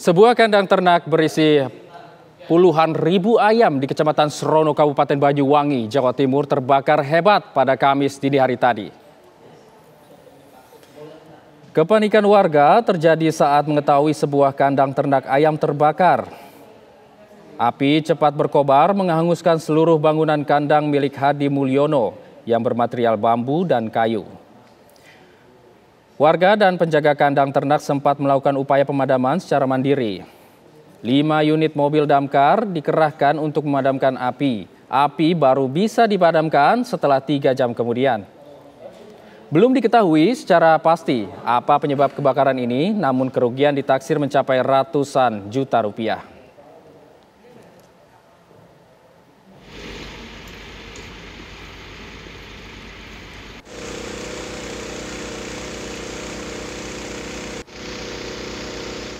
Sebuah kandang ternak berisi puluhan ribu ayam di Kecamatan Serono, Kabupaten Banyuwangi, Jawa Timur terbakar hebat pada Kamis dini hari tadi. Kepanikan warga terjadi saat mengetahui sebuah kandang ternak ayam terbakar. Api cepat berkobar menghanguskan seluruh bangunan kandang milik Hadi Mulyono yang bermaterial bambu dan kayu. Warga dan penjaga kandang ternak sempat melakukan upaya pemadaman secara mandiri. Lima unit mobil damkar dikerahkan untuk memadamkan api. Api baru bisa dipadamkan setelah tiga jam kemudian. Belum diketahui secara pasti apa penyebab kebakaran ini, namun kerugian ditaksir mencapai ratusan juta rupiah.